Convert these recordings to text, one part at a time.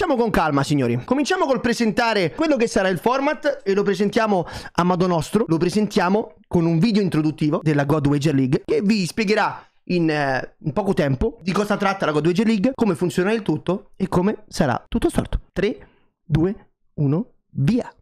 Cominciamo con calma, signori. Cominciamo col presentare quello che sarà il format e lo presentiamo a modo nostro. Lo presentiamo con un video introduttivo della God Wager League che vi spiegherà in, eh, in, poco tempo di cosa tratta la God Wager League, come funziona il tutto e come sarà tutto sorto. 3, 2, 1, via!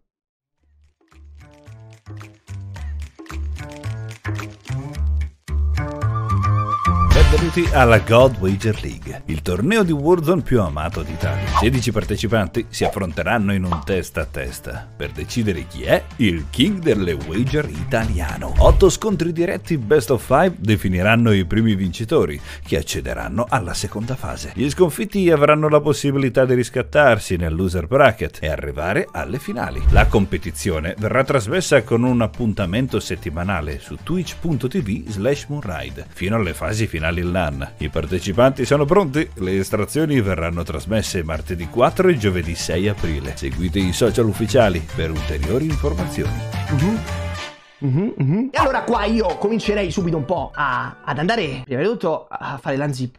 Benvenuti alla God Wager League, il torneo di Warzone più amato d'Italia. 16 partecipanti si affronteranno in un testa a testa per decidere chi è il king delle wager italiano. 8 scontri diretti best of 5 definiranno i primi vincitori che accederanno alla seconda fase. Gli sconfitti avranno la possibilità di riscattarsi nel loser bracket e arrivare alle finali. La competizione verrà trasmessa con un appuntamento settimanale su twitch.tv slash moonride fino alle fasi finali Villan. I partecipanti sono pronti, le estrazioni verranno trasmesse martedì 4 e giovedì 6 aprile. Seguite i social ufficiali per ulteriori informazioni. Mm-hmm. Mm-hmm, E allora qua io comincerei subito un po' a, ad andare, prima di tutto, a fare l'unzip.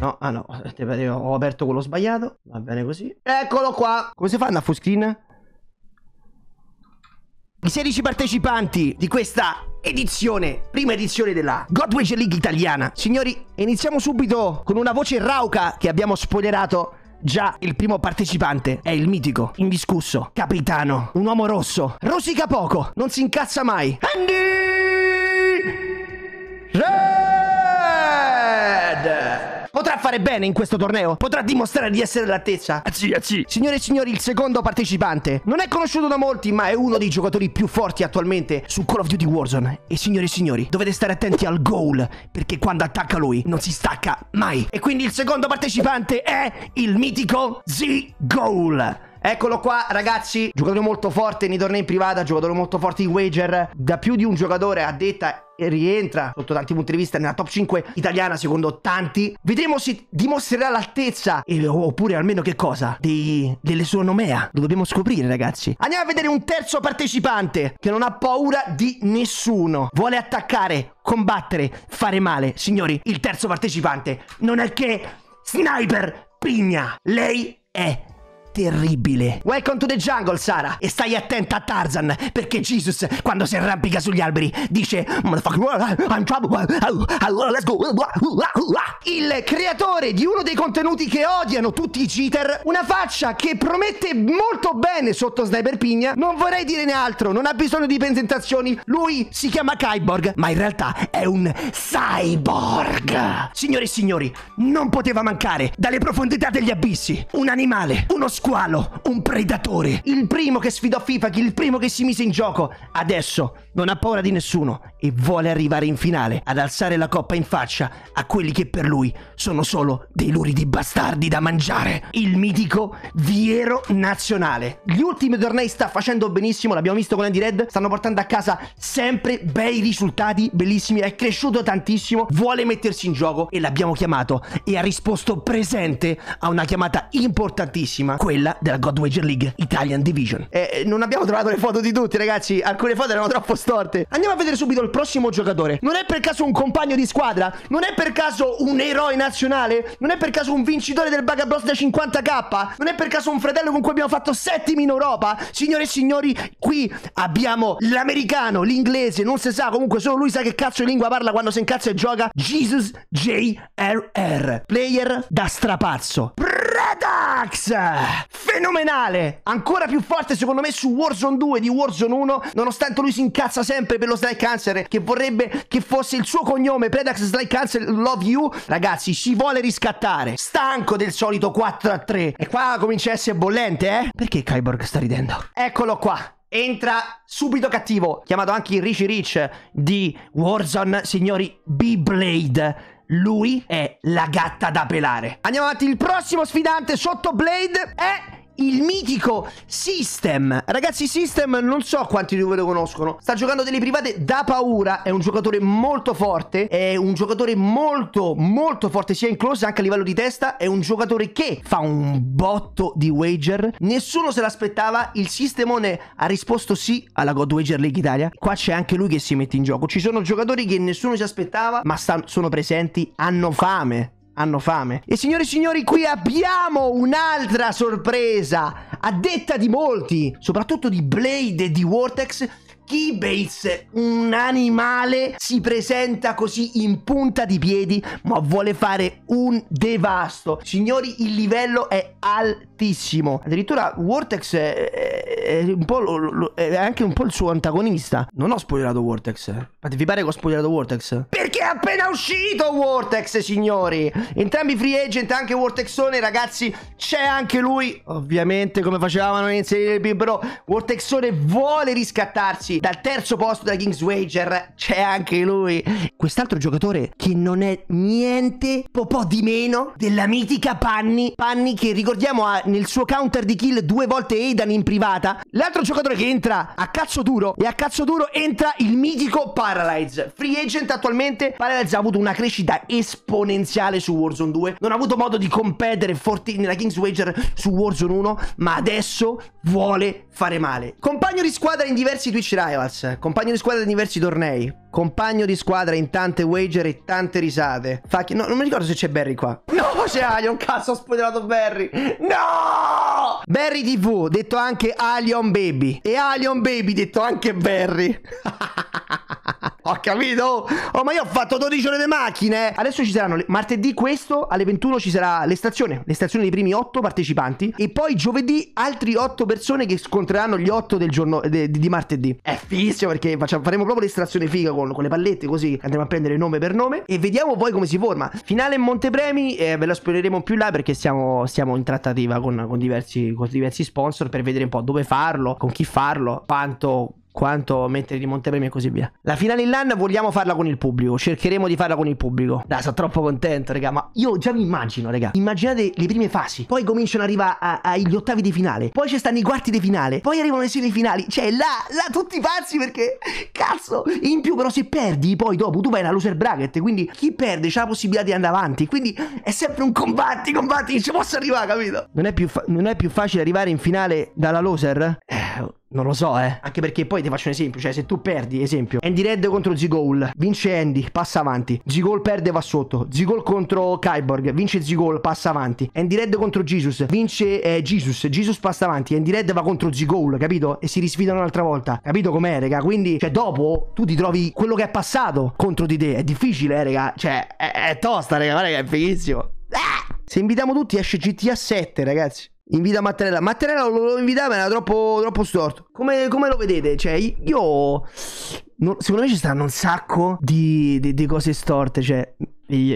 No, ah no, ho aperto quello sbagliato. Va bene così. Eccolo qua. Come si fa a full screen? I 16 partecipanti di questa edizione, prima edizione della Godwage League italiana. Signori, iniziamo subito con una voce rauca che abbiamo spoilerato Già, il primo partecipante è il mitico, indiscusso, capitano, un uomo rosso, rosica poco, non si incazza mai. Andy! Re! Potrà fare bene in questo torneo? Potrà dimostrare di essere all'altezza? Acci, eh acci. Eh signore e signori, il secondo partecipante non è conosciuto da molti, ma è uno dei giocatori più forti attualmente su Call of Duty Warzone. E signore e signori, dovete stare attenti al goal, perché quando attacca lui non si stacca mai. E quindi il secondo partecipante è il mitico Z-Goal. Eccolo qua ragazzi, giocatore molto forte nei tornei in privata, giocatore molto forte in wager, da più di un giocatore a detta e rientra sotto tanti punti di vista nella top 5 italiana secondo tanti. Vedremo se dimostrerà l'altezza oppure almeno che cosa dei, delle sue nomea. Lo dobbiamo scoprire ragazzi. Andiamo a vedere un terzo partecipante che non ha paura di nessuno. Vuole attaccare, combattere, fare male. Signori, il terzo partecipante non è che Sniper Pigna. Lei è terribile. Welcome to the jungle, Sara. E stai attenta a Tarzan, perché Jesus, quando si arrampica sugli alberi, dice Motherfucker, I'm trouble, let's go. Il creatore di uno dei contenuti che odiano tutti i cheater, una faccia che promette molto bene sotto Sniper Pigna, non vorrei dire ne altro, non ha bisogno di presentazioni, lui si chiama Kyborg, ma in realtà è un cyborg. Signore e signori, non poteva mancare, dalle profondità degli abissi, un animale, uno scherzo Squalo, un predatore, il primo che sfidò Fifak, il primo che si mise in gioco. Adesso non ha paura di nessuno e vuole arrivare in finale ad alzare la coppa in faccia a quelli che per lui sono solo dei luridi bastardi da mangiare. Il mitico Viero Nazionale. Gli ultimi tornei sta facendo benissimo, l'abbiamo visto con Andy Red, stanno portando a casa sempre bei risultati bellissimi, è cresciuto tantissimo, vuole mettersi in gioco e l'abbiamo chiamato e ha risposto presente a una chiamata importantissima, quella della Godwager League Italian Division. Eh, non abbiamo trovato le foto di tutti ragazzi, alcune foto erano troppo storte. Andiamo a vedere subito il prossimo giocatore. Non è per caso un compagno di squadra? Non è per caso un eroe nazionale? Non è per caso un vincitore del Bagabros da 50k? Non è per caso un fratello con cui abbiamo fatto settimi in Europa? Signore e signori, qui abbiamo l'americano, l'inglese, non si sa, comunque solo lui sa che cazzo di lingua parla quando si incazza e gioca. Jesus JRR, player da strapazzo. Prrr! Max! Fenomenale! Ancora più forte secondo me su Warzone 2 di Warzone 1, nonostante lui si incazza sempre per lo Strike Cancer, che vorrebbe che fosse il suo cognome, Predax Strike Cancer Love You. Ragazzi, si vuole riscattare. Stanco del solito 4 a 3. E qua comincia a essere bollente, eh? Perché Kyborg sta ridendo? Eccolo qua entra subito cattivo, chiamato anche Richie Rich di Warzone, signori b lui è la gatta da pelare. Andiamo avanti. Il prossimo sfidante sotto Blade è il mitico System. Ragazzi, System non so quanti di voi lo conoscono. Sta giocando delle private da paura. È un giocatore molto forte. È un giocatore molto, molto forte sia in close anche a livello di testa. È un giocatore che fa un botto di wager. Nessuno se l'aspettava. Il Systemone ha risposto sì alla God Wager League Italia. Qua c'è anche lui che si mette in gioco. Ci sono giocatori che nessuno si aspettava, ma sono presenti. Hanno fame hanno fame. E signori e signori, qui abbiamo un'altra sorpresa. A detta di molti, soprattutto di Blade e di Vortex, Keybase, un animale, si presenta così in punta di piedi, ma vuole fare un devasto. Signori, il livello è altissimo. Addirittura Vortex è, è, è, lo, lo, è anche un po' il suo antagonista. Non ho spoilerato Vortex. Ma vi pare che ho spoilerato Vortex? Perché è appena uscito Vortex, signori! Entrambi free agent, anche Vortexone, ragazzi, c'è anche lui. Ovviamente, come facevamo a inserire il bibro, Vortexone vuole riscattarsi dal terzo posto da Kings Wager c'è anche lui. Quest'altro giocatore che non è niente po', po di meno della mitica Panni. Panni che ricordiamo ha nel suo counter di kill due volte Aidan in privata. L'altro giocatore che entra a cazzo duro e a cazzo duro entra il mitico Paralyze. Free agent attualmente Paralyze ha avuto una crescita esponenziale su Warzone 2. Non ha avuto modo di competere forti nella Kings Wager su Warzone 1 ma adesso vuole fare male. Compagno di squadra in diversi Twitch Live rivals, compagno di squadra di diversi tornei, compagno di squadra in tante wager e tante risate. Facchi, no, non mi ricordo se c'è Barry qua. No, c'è Alion, cazzo, ho spoilerato Barry. No! Barry TV, detto anche Alion Baby. E Alion Baby, detto anche Barry. Ho capito? Oh, ma io ho fatto 12 ore di macchine. Adesso ci saranno le... martedì questo alle 21 ci sarà l'estazione, l'estazione dei primi 8 partecipanti e poi giovedì altri 8 persone che scontreranno gli 8 del giorno de, di martedì. È fighissimo perché facciamo, faremo proprio l'estrazione figa con, con, le pallette così andremo a prendere nome per nome e vediamo poi come si forma. Finale in Montepremi eh, ve la spiegheremo più là perché siamo, siamo in trattativa con, con, diversi, con diversi sponsor per vedere un po' dove farlo, con chi farlo, quanto quanto mettere di Montepremi e così via. La finale in LAN vogliamo farla con il pubblico, cercheremo di farla con il pubblico. Dai, sono troppo contento, raga, ma io già mi immagino, raga. Immaginate le prime fasi, poi cominciano ad arrivare agli ottavi di finale, poi ci stanno i quarti di finale, poi arrivano le semifinali, cioè là, là tutti pazzi perché cazzo, in più però se perdi poi dopo tu vai alla loser bracket, quindi chi perde c'ha la possibilità di andare avanti, quindi è sempre un combatti, combatti, ci posso arrivare, capito? Non è più, non è più facile arrivare in finale dalla loser? Eh non lo so, eh. Anche perché poi ti faccio un esempio. Cioè, se tu perdi, esempio, Andy Red contro Zigol, vince Andy, passa avanti. Zigol perde, va sotto. Zigol contro Kyborg, vince Zigol, passa avanti. Andy Red contro Jesus, vince eh, Jesus. Jesus passa avanti. Andy Red va contro Zigol, capito? E si risfidano un'altra volta. Capito com'è, raga? Quindi, cioè, dopo tu ti trovi quello che è passato contro di te. È difficile, eh, raga. Cioè, è, è tosta, raga. Guarda che è fighissimo. Ah! Se invitiamo tutti esce GTA 7, ragazzi. Invita Mattarella. Mattarella lo invitava, era troppo, troppo storto. Come, come, lo vedete? Cioè, io. Non, secondo me ci stanno un sacco di, di, di cose storte. Cioè,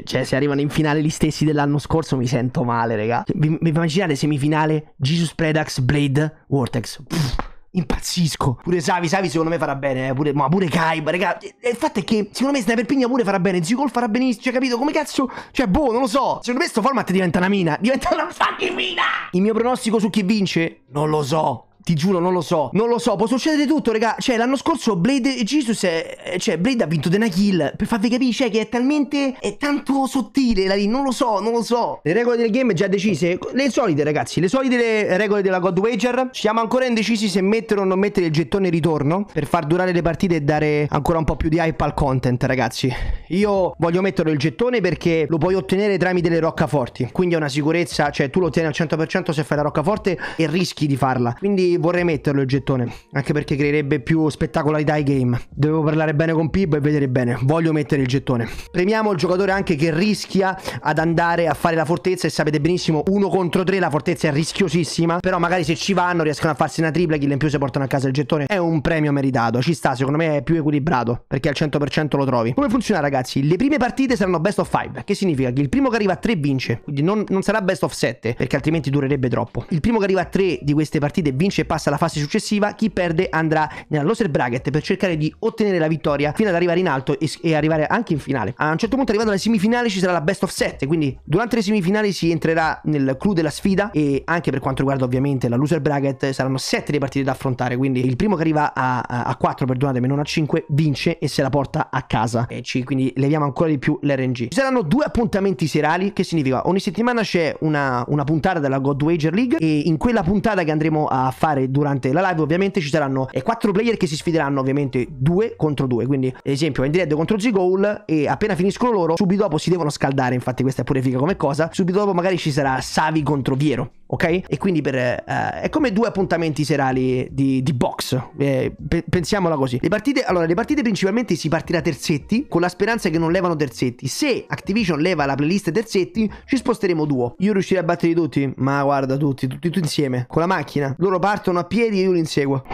cioè, se arrivano in finale gli stessi dell'anno scorso, mi sento male, raga. Vi, vi immaginate semifinale? Jesus Predax, Blade, Vortex. Pff impazzisco. Pure Savi, Savi secondo me farà bene, eh, pure, ma pure Kaiba, raga. Il fatto è che secondo me Sniper Pigna pure farà bene, Zigol farà benissimo, cioè capito? Come cazzo? Cioè, boh, non lo so. Secondo me sto format diventa una mina, diventa una fucking mina! Il mio pronostico su chi vince? Non lo so. Ti giuro, non lo so. Non lo so, può succedere tutto, raga. Cioè, l'anno scorso Blade e Jesus è... Eh, eh, cioè, Blade ha vinto The Kill. Per farvi capire, cioè, che è talmente... È tanto sottile la lì. Non lo so, non lo so. Le regole del game già decise. Le solite, ragazzi. Le solite regole della God Wager. Siamo ancora indecisi se mettere o non mettere il gettone ritorno. Per far durare le partite e dare ancora un po' più di hype al content, ragazzi. Io voglio mettere il gettone perché lo puoi ottenere tramite le roccaforti. Quindi è una sicurezza. Cioè, tu lo ottieni al 100% se fai la roccaforte e rischi di farla. Quindi vorrei, metterlo il gettone, anche perché creerebbe più spettacolarità ai game. Devo parlare bene con Pib e vedere bene, voglio mettere il gettone. Premiamo il giocatore anche che rischia ad andare a fare la fortezza e sapete benissimo, uno contro tre la fortezza è rischiosissima, però magari se ci vanno riescono a farsi una tripla kill in più se portano a casa il gettone. È un premio meritato, ci sta, secondo me è più equilibrato, perché al 100% lo trovi. Come funziona ragazzi? Le prime partite saranno best of 5, che significa che il primo che arriva a 3 vince, quindi non, non sarà best of 7, perché altrimenti durerebbe troppo. Il primo che arriva a 3 di queste partite vince se passa alla fase successiva, chi perde andrà nella loser bracket per cercare di ottenere la vittoria fino ad arrivare in alto e, e arrivare anche in finale. A un certo punto, arrivando alla semifinale, ci sarà la best of 7. Quindi, durante le semifinali si entrerà nel clou della sfida. E anche per quanto riguarda, ovviamente, la loser bracket, saranno 7 le partite da affrontare. Quindi, il primo che arriva a, a, a 4, perdonatemi, non a 5, vince e se la porta a casa. E ci, quindi, leviamo ancora di più l'RNG. Ci saranno due appuntamenti serali, che significa ogni settimana c'è una, una puntata della God Wager League. E in quella puntata che andremo a fare giocare durante la live ovviamente ci saranno e quattro player che si sfideranno ovviamente due contro due quindi ad esempio in diretta contro Z-Goal e appena finiscono loro subito dopo si devono scaldare infatti questa è pure figa come cosa subito dopo magari ci sarà Savi contro Viero ok? E quindi per, eh, è come due appuntamenti serali di, di box, eh, pe- pensiamola così. Le partite, allora, le partite principalmente si partirà terzetti, con la speranza che non levano terzetti. Se Activision leva la playlist terzetti, ci sposteremo duo. Io riuscirei a batterli tutti? Ma guarda, tutti, tutti, tutti insieme, con la macchina. Loro partono a piedi e io li inseguo.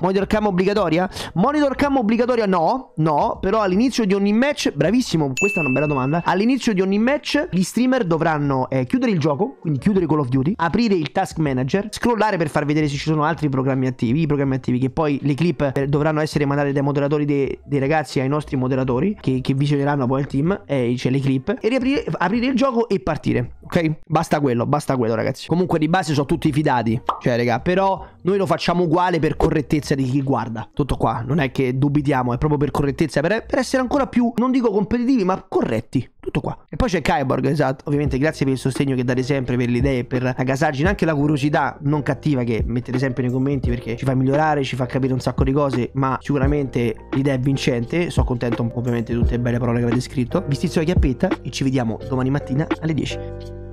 Monitor cam obbligatoria? Monitor cam obbligatoria no, no, però all'inizio di ogni match, bravissimo, questa è una bella domanda, all'inizio di ogni match gli streamer dovranno eh, chiudere il gioco, quindi chiudere Call of Duty, aprire il task manager, scrollare per far vedere se ci sono altri programmi attivi, i programmi attivi che poi le clip eh, dovranno essere mandate dai moderatori dei, dei ragazzi ai nostri moderatori che, che visioneranno poi il team, eh, cioè le clip, e riaprire, aprire il gioco e partire, ok? Basta quello, basta quello ragazzi. Comunque di base sono tutti fidati, cioè raga, però noi lo facciamo uguale per correttezza correttezza di chi guarda. Tutto qua, non è che dubitiamo, è proprio per correttezza, per, per essere ancora più, non dico competitivi, ma corretti. Tutto qua. E poi c'è Kyborg, esatto. Ovviamente grazie per il sostegno che date sempre, per le idee, per la gasaggine, anche la curiosità non cattiva che mettete sempre nei commenti perché ci fa migliorare, ci fa capire un sacco di cose, ma sicuramente l'idea è vincente. Sono contento ovviamente di tutte le belle parole che avete scritto. Vi stizzo la chiappetta e ci vediamo domani mattina alle 10.